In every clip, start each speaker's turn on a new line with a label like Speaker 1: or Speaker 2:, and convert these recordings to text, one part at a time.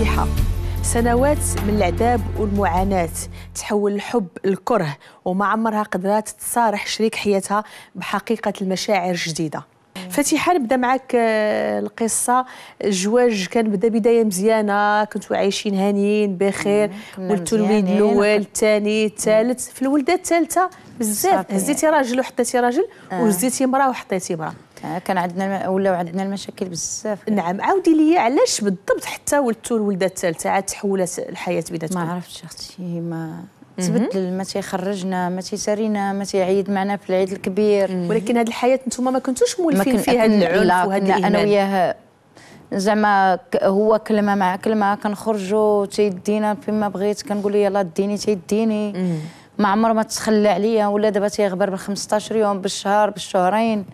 Speaker 1: الفاتحة سنوات من العذاب والمعاناة تحول الحب الكره وما عمرها قدرات تصارح شريك حياتها بحقيقة المشاعر الجديدة فتيحه نبدا معك آه، القصه الزواج كان بدا بدايه مزيانه كنتوا عايشين هانيين بخير ولدتوا الوليد الاول الثاني الثالث في الولده الثالثه بزاف هزيتي راجل وحطيتي راجل آه. وهزيتي امراه وحطيتي امراه كان عندنا ولاو عندنا المشاكل بزاف نعم عاودي لي
Speaker 2: علاش بالضبط حتى ولدتو الولده الثالثه عاد تحولت الحياه بيناتكم ما عرفتش اختي ما تبدل ما تيخرجنا ما تيسارينا ما تيعيد معنا في العيد الكبير ولكن هذه الحياه انتم ما كنتوش مولفين فيها العنف وهذا انا وياه زعما هو كلمه مع كلمه كنخرجوا تيدينا فيما بغيت كنقول له يلاه ديني تيديني ما عمره ما تخلى عليا ولا دابا تيغبر بال 15 يوم بالشهر بالشهرين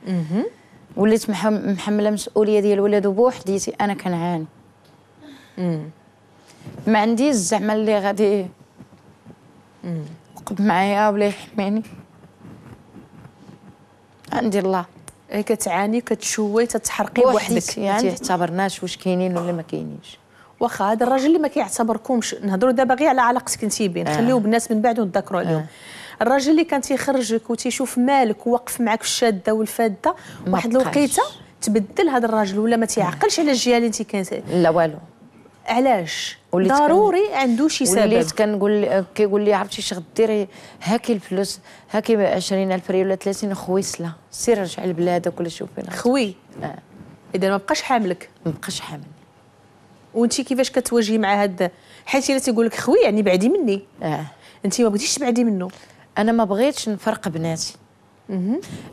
Speaker 2: وليت محمله مسؤوليه ديال الولاد بوحديتي انا كنعاني ما عنديش زعما اللي غادي
Speaker 1: يوقف
Speaker 2: معايا ولا يحميني عندي الله هي كتعاني كتشوي تتحرقي بوحدك يعني. ما تعتبرناش واش كاينين
Speaker 1: ولا ما كاينينش واخا هذا الراجل اللي ما كيعتبركمش نهضروا دابا غير على علاقتك انت بيه آه. خليو بالناس من بعد ونتذكروا آه. عليهم آه. الراجل اللي كان تيخرجك وتيشوف مالك واقف معك الشاده والفاده واحد الوقيته تبدل هذا الراجل ولا ما تيعقلش على الجهه اللي انت كان
Speaker 2: لا والو علاش ضروري عنده شي سبب وليت كنقول كيقول لي عرفتي اش غديري هاكي الفلوس هاكي 20000 ريال ولا 30 خوي سلا سير رجع لبلادك ولا شوف فين خوي آه.
Speaker 1: اذا ما بقاش حاملك ما بقاش حامل وانت كيفاش كتواجهي مع هذا حيت الا تيقول لك خوي يعني بعدي مني اه
Speaker 2: انت ما بغيتيش تبعدي منه انا ما بغيتش نفرق بناتي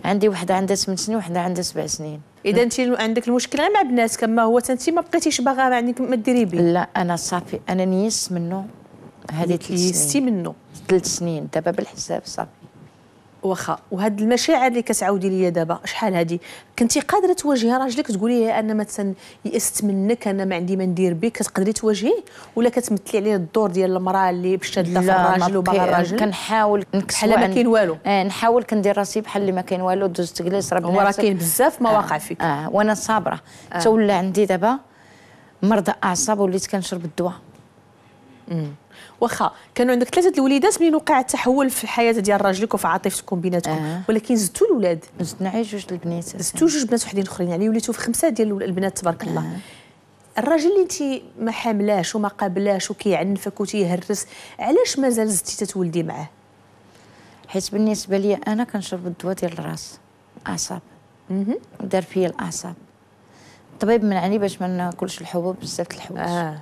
Speaker 2: عندي وحده عندها 8 سنين وحده عندها 7 سنين اذا انت عندك المشكله مع بنات كما هو انت ما بقيتيش باغا عندك يعني ما ديري به لا انا صافي انا نيس منه هذه يعني ثلاث سنين نيستي منه ثلاث سنين دابا بالحساب صافي واخا وهاد المشاعر اللي كتعاودي
Speaker 1: ليا دابا شحال هادي كنتي قادره تواجهي راجلك تقولي انا مثلا يئست منك
Speaker 2: انا ما عندي ما ندير بك كتقدري تواجهيه ولا كتمثلي عليه الدور ديال المراه اللي بشاده في الراجل وباغا الراجل كنحاول بحال ما يعني. كاين والو آه نحاول كندير راسي بحال اللي ما كاين والو دوزت تجلس ربي راه كاين بزاف مواقع آه فيك اه وانا صابره آه. تولى عندي دابا مرضى اعصاب وليت كنشرب الدواء
Speaker 1: واخا كانوا عندك ثلاثه الوليدات من وقع التحول في الحياه ديال راجلك وفي عاطفتكم بيناتكم آه. ولكن زدتوا الاولاد زدنا غير جوج البنات زدتوا جوج بنات وحدين اخرين يعني وليتوا في خمسه ديال البنات تبارك الله آه. الراجل اللي انت ما حاملاش وما قابلاش وكيعنفك وتيهرس علاش مازال
Speaker 2: زدتي تتولدي معاه حيت بالنسبه لي انا كنشرب الدواء ديال الراس اعصاب دار فيا الاعصاب الطبيب منعني باش ما ناكلش الحبوب بزاف الحوايج آه.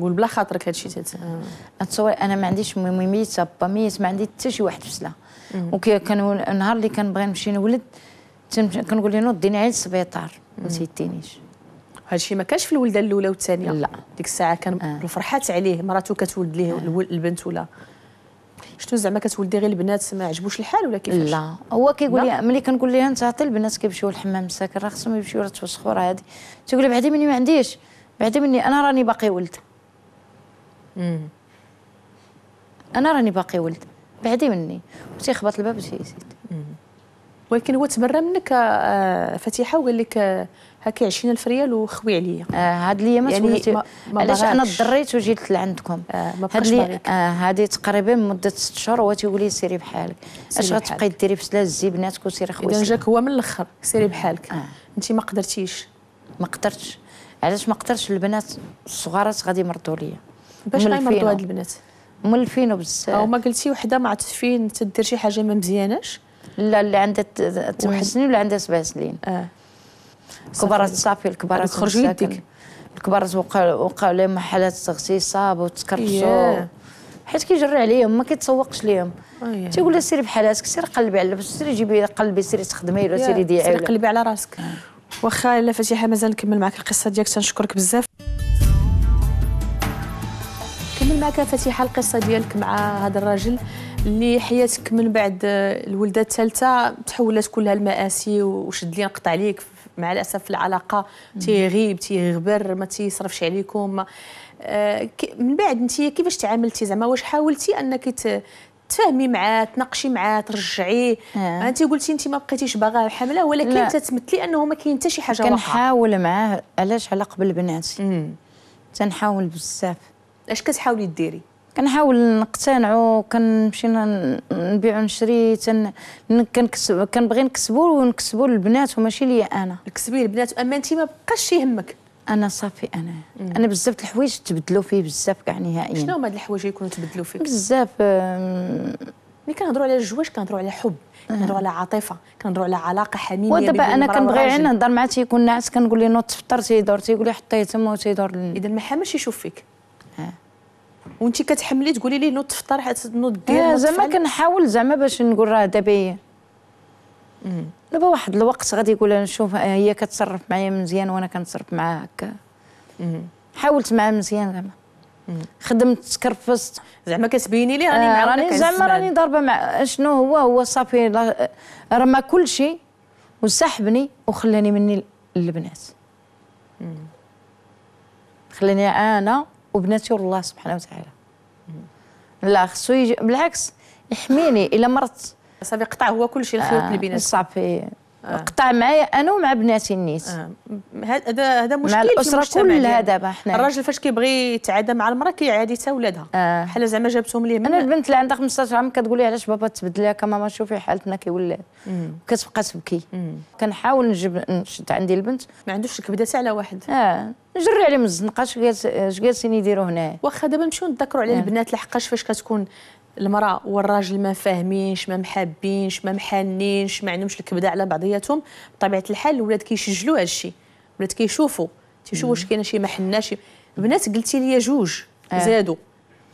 Speaker 2: قول بلا خاطرك هادشي تت... تصور آه. انا ما عنديش ميميت با ميت ما عندي حتى شي واحد في وكي كان النهار اللي كنبغي نمشي نولد كنقول له نوض ديني عيل السبيطار ما تيدينيش هادشي ما
Speaker 1: كانش في الولده الاولى والثانيه لا ديك الساعه كان آه. فرحات عليه مراته كتولد ليه آه. البنت ولا
Speaker 2: شنو زعما كتولدي غير البنات ما عجبوش الحال ولا كيفاش لا هو كيقول لي ملي كنقول لها انت عطي البنات كيمشيو للحمام مساكن راه خصهم يمشيو راه توسخوا راه هادي تيقول لي بعدي مني ما عنديش بعدي مني انا راني باقي ولد انا راني باقي ولد بعدي مني خبط الباب يزيد
Speaker 1: ولكن هو تبرى منك آه، فتيحه وقال لك آه، هاكي 20000 ريال وخوي عليا
Speaker 2: آه هاد ليا ما يعني علاش انا ضريت وجيت لعندكم آه ما هاد لي آه هذه تقريبا مده 6 شهور هو تيقول لي سيري بحالك اش غتبقاي ديري بسلا زي بناتك وسيري خويا اذا جاك هو
Speaker 1: من الاخر سيري بحالك آه. انت ما
Speaker 2: قدرتيش ما قدرتش علاش ما قدرتش البنات الصغارات غادي يمرضوا ليا
Speaker 1: باش غيمرضوا هاد
Speaker 2: البنات ملفين وبزاف او ما قلتي وحده ما عرفتش فين تدير شي حاجه ما مزياناش لا اللي عندها 8 سنين ولا عندها سبع سنين اه كبرات صافي الكبارات خرجوا يديك الكبارات وقعوا وقعوا لهم حالات اغتصاب صاب وتكرشوا حيت كيجري عليهم ما كيتسوقش ليهم آه تيقول لها سيري بحالاتك سيري قلبي على لبس سيري جيبي قلبي سيري تخدمي ولا سيري ديعي سيري قلبي على راسك واخا لا فاتيحه مازال نكمل معك القصه ديالك
Speaker 1: تنشكرك بزاف كما كان القصه ديالك مع هذا الراجل اللي حياتك من بعد الولده الثالثه تحولت كلها المآسي وشد لي نقطع عليك مع الاسف في العلاقه تيغيب تيغبر ما تيصرفش عليكم آه، من بعد انت كيفاش تعاملتي زعما واش حاولتي انك تفهمي معاه تناقشي معاه ترجعيه آه. انت قلتي انت ما بقيتيش باغاه حامله ولكن انت تمثلي انه ما كاين حتى شي حاجه كنحاول
Speaker 2: معاه علاش على قبل بناتي تنحاول بزاف اش كتحاولي ديري كنحاول نقتنعو كنمشي نبيع ونشري تن... كنكسب كنبغي نكسبو ونكسبو للبنات وماشي ليا انا كسبي البنات اما انت ما بقاش يهمك انا صافي انا مم. انا بزاف د الحوايج تبدلوا فيه بزاف كاع نهائيا شنو هما هاد الحوايج يكونوا تبدلوا فيه بزاف ملي كنهضروا على الزواج كنهضروا على حب أه. كنهضروا على عاطفه كنهضروا على علاقه حميميه ودابا انا كنبغي غير نهضر معاه تيكون ناعس كنقول له نوض تفطر تيدور تيقول لي حطيه تما وتيدور اذا ما حامش يشوف فيك وانت كتحملي تقولي ليه نوض
Speaker 1: تفطر حيت نوض دير زعما
Speaker 2: كنحاول زعما باش نقول راه دابا هي دابا واحد الوقت غادي يقول انا شوف آه، هي كتصرف معايا مزيان وانا كنتصرف معاها هكا حاولت معاها مزيان زعما خدمت تكرفست زعما كتبيني لي راني آه راني زعما راني ضاربه مع شنو هو هو صافي آه، رمى كل شيء وسحبني وخلاني مني البنات خلاني انا وبنتي الله سبحانه وتعالى لا خصو يجي بالعكس يحميني الا مرت صافي قطع هو كل شيء الخيوط اللي آه، بيناتنا صافي آه. قطع معايا انا ومع بناتي النيت هذا آه. هذا مشكل مع الاسره كلها دابا حنا الراجل فاش كيبغي يتعادى مع المراه كيعادي حتى ولادها آه. بحال زعما جابتهم ليه انا البنت اللي عندها 15 عام كتقول لي علاش بابا تبدل لك ماما شوفي حالتنا كي ولات كتبقى تبكي كنحاول نجيب نشد عندي البنت ما عندوش الكبده على واحد اه نجري عليهم الزنقه اش اش جالسين يديروا هنا واخا دابا نمشيو نتذكروا على نعم. البنات لحقاش فاش كتكون
Speaker 1: المراه والراجل ما فاهمينش ما محابينش ما محنينش ما عندهمش الكبده على بعضياتهم بطبيعه الحال الولاد كيسجلوا هذا الشيء الولاد كيشوفوا تيشوفوا واش كاينه شي ما حناش البنات قلتي لي جوج آه. زادوا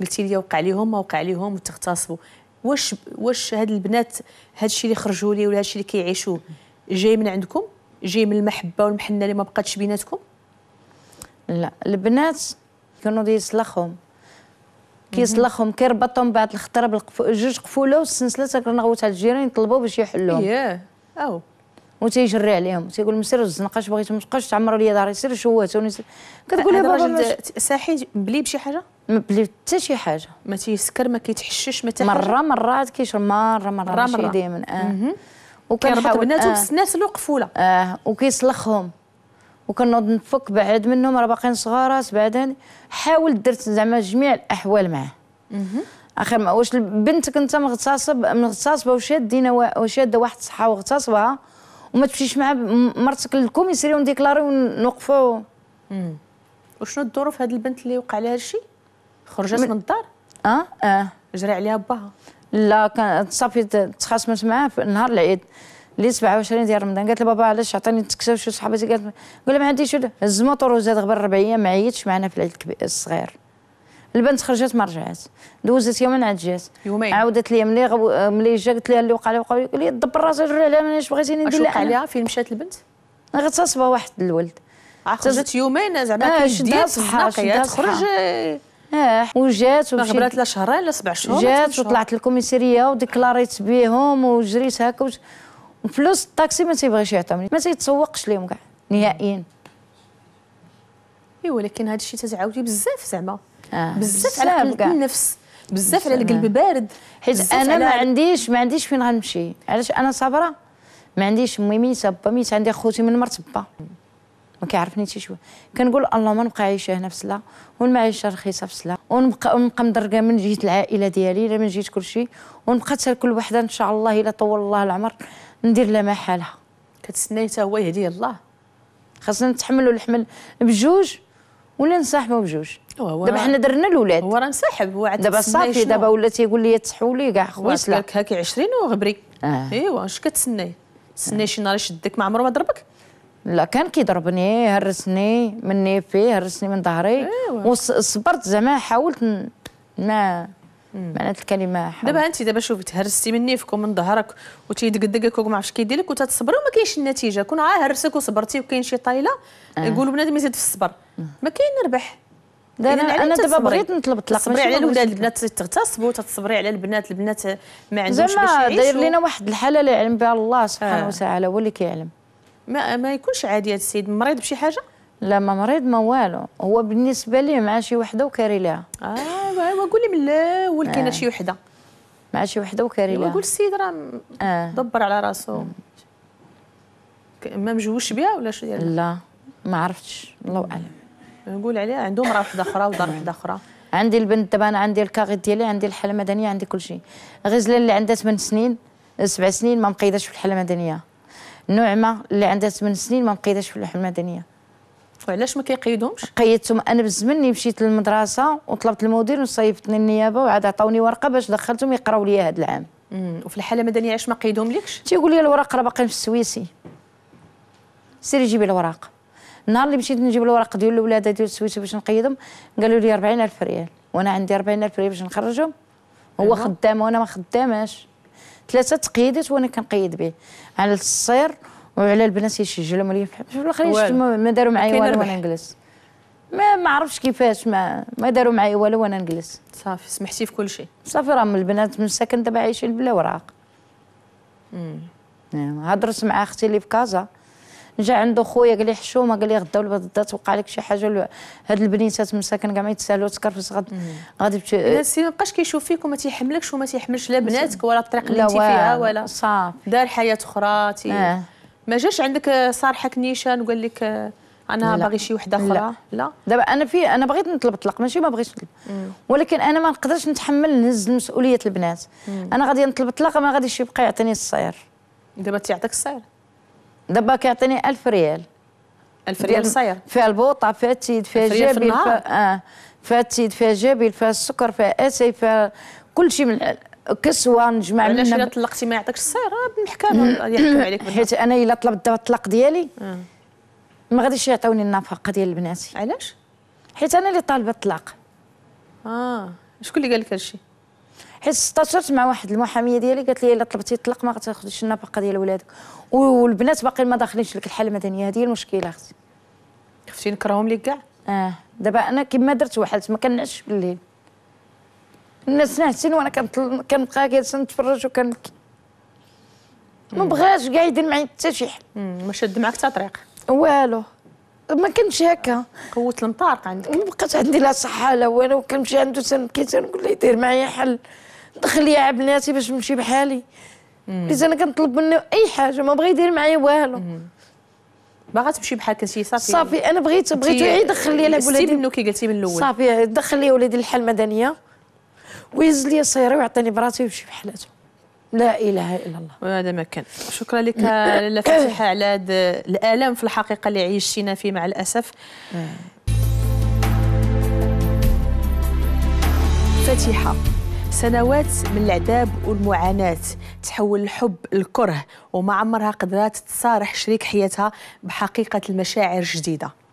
Speaker 1: قلتي لي وقع ليهم ما وقع ليهم وتغتصبوا واش واش هاد البنات هاد الشيء اللي خرجوا لي ولا هاد الشيء اللي كيعيشوه
Speaker 2: جاي من عندكم جاي من المحبه والمحنه اللي ما بقاتش بيناتكم لا البنات كانوا يصلخهم كي يصلخهم كي ربطهم الخطره بجوج قفوله والسنسله نغوت على الجيران يطلبوا باش يحلوهم ياه او تيجري عليهم تيقول مسير الزنقاش بغيت ما تبقاش تعمروا لي داري سير شواتوني كتقول لها بابا ساحي بلي بشي حاجه بلي حتى شي حاجه ما تيسكر ما كيتحشش ما مره مرات كيشرب مره مره, مرة, مرة. دائما اه وكنحاول بناتهم آه. السناسل وقفوله اه وكيصلخهم وكنوض نفك بعد منهم راه باقيين صغارات بعدين حاولت درت زعما جميع الاحوال معاه اخر ما واش بنتك انت مغتصب مغتصبه وشادينا وشاده واحد الصحه وغتصبها وما تمشيش مع مرتك للكوميساري ونديكلاري ونوقفوا وشنو الظروف هذه البنت اللي وقع لها هادشي خرجت من, من الدار اه اه جرى عليها باها لا كانت صافي تخاصمت معاه في نهار العيد لي 27 ديال رمضان قالت لبابا علاش عطاني تكساو شو صحاباتي قالت قال ما عنديش ولا هز الموطور وزاد غبر ربع ايام ما عيطش معنا في العيد الصغير البنت خرجت ما رجعت دوزت يومين عاد جات يومين عاودت لي ملي غو... ملي جا قلت لها اللي وقع لي وقع لي قال لي دبر راسك رجع لها مانيش بغيتيني ندير لها عليها فين مشات البنت غتصاصبها واحد الولد آه، خرجت يومين زعما آه شدها صحه شدها تخرج اه وجات غبرات لا
Speaker 1: شهرين لا سبع شهور جات وطلعت
Speaker 2: للكوميسيريه وديكلاريت بيهم وجريت هكا فلوس الطاكسي ما تيبغيش يعطيهم ما تيتسوقش ليهم كاع نهائيا اي ولكن هذا الشيء تتعاودي بزاف زعما آه. بزاف على قلب النفس بزاف على القلب بارد حيت انا ما عنديش ما عنديش فين غنمشي علاش انا صابره ما عنديش امي ميته با ميت عندي خوتي من مرت با ما كيعرفني حتى شويه كنقول اللهم نبقى عايشه هنا في سلا والمعيشه رخيصه في سلا ونبقى نبقى مدركه من جهه العائله ديالي لا من جهه كلشي ونبقى تاكل كل وحده ان شاء الله الا طول الله العمر ندير لها محالها كتسناي حتى هو يهدي الله خاصنا نتحملوا الحمل بجوج ولا نصاحبوا بجوج دابا حنا
Speaker 1: درنا الولاد هو راه مساحب هو عاد دابا صافي دابا
Speaker 2: ولا تيقول لي تحولي كاع خويس لك
Speaker 1: هاكي 20 وغبري آه. ايوا
Speaker 2: اش كتسناي
Speaker 1: تسناي آه. شي نهار يشدك ما عمره ما ضربك
Speaker 2: لا كان كيضربني هرسني مني فيه هرسني من ظهري وصبرت زعما حاولت ما معنات الكلمه
Speaker 1: دابا انت دابا شوفي تهرستي مني فيكم ومن ظهرك وتيدقدقك وما عرفتش كيدير لك وتتصبري وما كاينش النتيجه كون عا هرسك وصبرتي وكاين شي طايله آه. يقولوا بنادم يزيد في الصبر
Speaker 2: ما كاين ربح
Speaker 1: انا انا دابا بغيت نطلب طلاق تصبري على الاولاد البنات تغتصبوا تتصبري على البنات البنات ما عندهمش باش يعيشوا داير لينا واحد
Speaker 2: الحاله اللي يعلم بها الله سبحانه آه. وتعالى هو اللي كيعلم ما ما يكونش عادي هذا السيد مريض بشي حاجه لا ما مريض ما والو هو بالنسبه ليه مع شي وحده وكاري لها اه قول لي من الاول كاينه آه. شي وحده مع شي وحده وكريمه لها قول السيد راه آه. دبر على راسو ما مجوش بها ولا شو ديال لا ما عرفتش الله اعلم نقول عليها عنده مراه وحده اخرى ودار وحده اخرى عندي البنت دابا انا عندي الكاغيط ديالي عندي الحاله المدنيه عندي كل شيء غزله اللي عندها 8 سنين سبع سنين ما مقيداش في الحاله المدنيه نعمه اللي عندها 8 سنين ما مقيداش في الحاله المدنيه وعلاش ما كيقيدهمش قيدتهم انا بالزمن اللي مشيت للمدرسه وطلبت المدير وصيفطني النيابه وعاد عطاوني ورقه باش دخلتهم يقراو لي هذا العام وفي الحاله المدنيه علاش ما قيدهم لكش تيقول لي الوراق راه باقيين في السويسي سيري جيبي الوراق النهار اللي مشيت نجيب الوراق ديال الولاده ديال السويسي باش نقيدهم قالوا لي 40000 ريال وانا عندي 40000 ريال باش نخرجهم
Speaker 1: هو أيوة. خدام
Speaker 2: وانا ما خداماش ثلاثه تقييدات وانا كنقيد به على الصير وعلى البنات يسجلهم ولي في الاخر ما داروا معايا والو وانا نجلس ما ما عرفتش كيفاش ما ما داروا معايا والو وانا نجلس صافي سمحتي في كل شيء صافي راهم البنات من السكن دابا عايشين بلا وراق نعم، هضرت مع اختي اللي في كازا جا عنده خويا قال لي حشومه قال لي غدا ولا غدا توقع لك شي حاجه هاد البنيتات مساكن كاع ما يتسالوا تكرفس غد غادي بت... سي ما بقاش كيشوف فيك وما
Speaker 1: تيحملكش وما تيحملش لا بناتك ولا الطريق اللي انت فيها ولا صافي دار حياه اخرى تي... آه.
Speaker 2: ما جاش عندك صار نيشان وقال لك آه، انا باغي شي وحده اخرى لا, لا. دابا انا في انا بغيت نطلب طلاق ماشي ما بغيتش نطلب ولكن انا ما نقدرش نتحمل نهز مسؤوليه البنات مم. انا غادي نطلب طلاق ما غاديش يبقى يعطيني الصير دابا تيعطيك الصير دابا كيعطيني 1000 ريال 1000 ريال صير فيها البوطه فيها التيد فيها الجبل فيها آه فيها التيد فيها جابيل فيها السكر فيها اسي فيها كل شيء من كسوه نجمع علاش الا
Speaker 1: طلقتي ما يعطيكش السعر آه، بالمحكمه يحكم عليك
Speaker 2: حيت انا الا طلبت دابا الطلاق ديالي آه. ما غاديش يعطوني النفقه ديال بناتي علاش حيت انا اللي طالبه الطلاق اه شكون اللي قال لك هادشي حيت استشرت مع واحد المحاميه ديالي قالت لي الا طلبتي الطلاق ما غاتاخذيش النفقه ديال ولادك والبنات باقي ما داخلينش لك الحاله المدنيه هذه هي المشكله اختي خفتي نكرههم لك كاع اه دابا انا كما درت واحد ما كنعش بالليل الناس ناعسين وانا كنت كنبقى جالسه نتفرج وكنبكي ما بغاش كاع يدير معايا حتى شي حل ما شد معاك حتى طريق والو ما كنتش هكا قوه المطارق عندك ما بقات عندي لا صحه لا والو كنمشي عنده تنبكي تنقول له يدير معايا حل دخل يا بناتي باش نمشي بحالي إذا انا كنطلب منه اي حاجه ما بغى يدير معايا والو باغا تمشي بحال كنتي صافي صافي انا بغيت بغيت يدخل لي على ولادي منو كي قلتي من الاول صافي دخل لي ولادي الحل المدنيه ويهز لي السياره ويعطيني براسي ويمشي بحالاته لا اله الا الله
Speaker 1: وهذا ما كان شكرا لك لاله فتحه على هذا الالم في الحقيقه اللي عيشتينا فيه مع الاسف فاتحه سنوات من العذاب والمعاناة تحول الحب الكره وما عمرها قدرات تصارح شريك حياتها بحقيقة المشاعر الجديدة